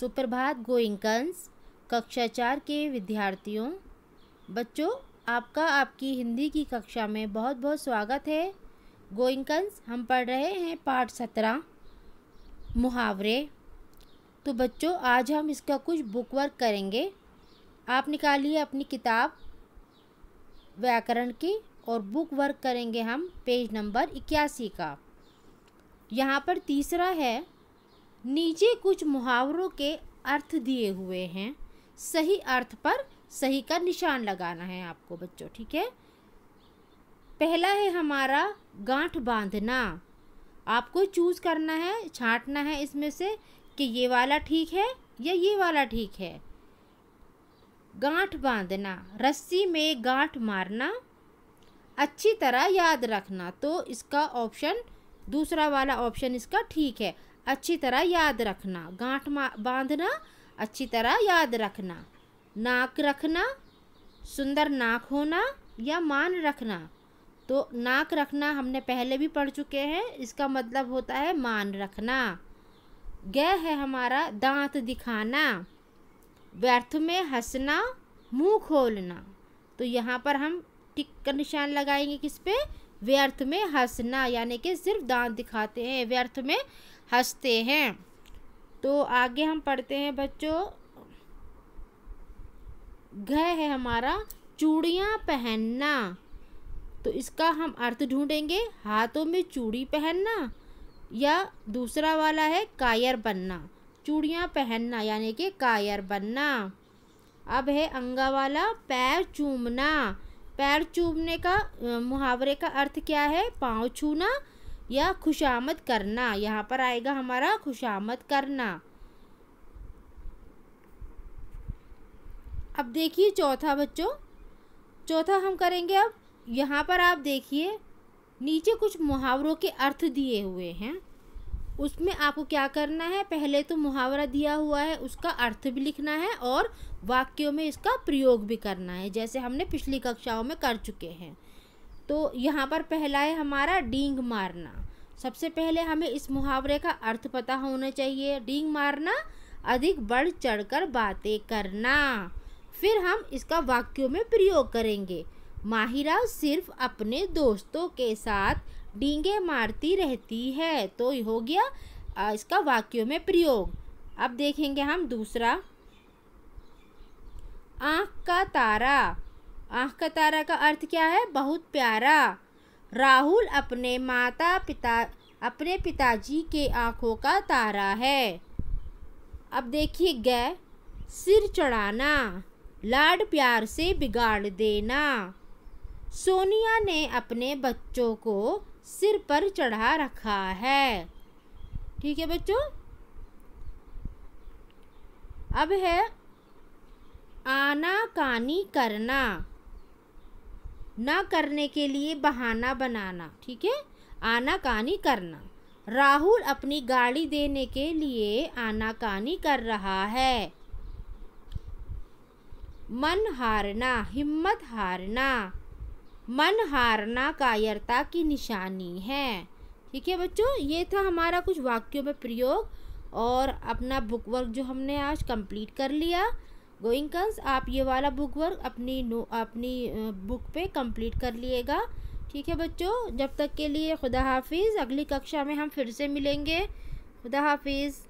सुप्रभात गोइंकंस कक्षा चार के विद्यार्थियों बच्चों आपका आपकी हिंदी की कक्षा में बहुत बहुत स्वागत है गोइंकंस हम पढ़ रहे हैं पाठ सत्रह मुहावरे तो बच्चों आज हम इसका कुछ बुक वर्क करेंगे आप निकालिए अपनी किताब व्याकरण की और बुक वर्क करेंगे हम पेज नंबर इक्यासी का यहाँ पर तीसरा है नीचे कुछ मुहावरों के अर्थ दिए हुए हैं सही अर्थ पर सही का निशान लगाना है आपको बच्चों ठीक है पहला है हमारा गांठ बांधना आपको चूज करना है छांटना है इसमें से कि ये वाला ठीक है या ये वाला ठीक है गांठ बांधना रस्सी में गांठ मारना अच्छी तरह याद रखना तो इसका ऑप्शन दूसरा वाला ऑप्शन इसका ठीक है अच्छी तरह याद रखना गांठ बांधना अच्छी तरह याद रखना नाक रखना सुंदर नाक होना या मान रखना तो नाक रखना हमने पहले भी पढ़ चुके हैं इसका मतलब होता है मान रखना गह है हमारा दांत दिखाना व्यर्थ में हंसना मुंह खोलना तो यहाँ पर हम टिक का निशान लगाएंगे किस पे व्यर्थ में हंसना यानी कि सिर्फ दांत दिखाते हैं व्यर्थ में हंसते हैं तो आगे हम पढ़ते हैं बच्चों घ है हमारा चूड़ियाँ पहनना तो इसका हम अर्थ ढूंढेंगे हाथों में चूड़ी पहनना या दूसरा वाला है कायर बनना चूड़ियाँ पहनना यानी कि कायर बनना अब है अंगा वाला पैर चूमना पैर चूमने का मुहावरे का अर्थ क्या है पाँव छूना या खुशामद करना यहाँ पर आएगा हमारा खुशामद करना अब देखिए चौथा बच्चों चौथा हम करेंगे अब यहाँ पर आप देखिए नीचे कुछ मुहावरों के अर्थ दिए हुए हैं उसमें आपको क्या करना है पहले तो मुहावरा दिया हुआ है उसका अर्थ भी लिखना है और वाक्यों में इसका प्रयोग भी करना है जैसे हमने पिछली कक्षाओं में कर चुके हैं तो यहाँ पर पहला है हमारा डींग मारना सबसे पहले हमें इस मुहावरे का अर्थ पता होना चाहिए डींग मारना अधिक बढ़ चढ़कर बातें करना फिर हम इसका वाक्यों में प्रयोग करेंगे माहिरा सिर्फ अपने दोस्तों के साथ डींगे मारती रहती है तो हो गया इसका वाक्यों में प्रयोग अब देखेंगे हम दूसरा आँख का तारा आँख का तारा का अर्थ क्या है बहुत प्यारा राहुल अपने माता पिता अपने पिताजी के आँखों का तारा है अब देखिए ग सिर चढ़ाना लाड प्यार से बिगाड़ देना सोनिया ने अपने बच्चों को सिर पर चढ़ा रखा है ठीक है बच्चों अब है आना कानी करना न करने के लिए बहाना बनाना ठीक है आनाकानी करना राहुल अपनी गाड़ी देने के लिए आनाकानी कर रहा है मन हारना हिम्मत हारना मन हारना कायरता की निशानी है ठीक है बच्चों ये था हमारा कुछ वाक्यों में प्रयोग और अपना बुक वर्क जो हमने आज कंप्लीट कर लिया गोइंकन्स आप ये वाला बुक वर्क अपनी नो अपनी बुक पे कंप्लीट कर लिएगा ठीक है बच्चों जब तक के लिए खुदा हाफिज़ अगली कक्षा में हम फिर से मिलेंगे खुदा हाफिज़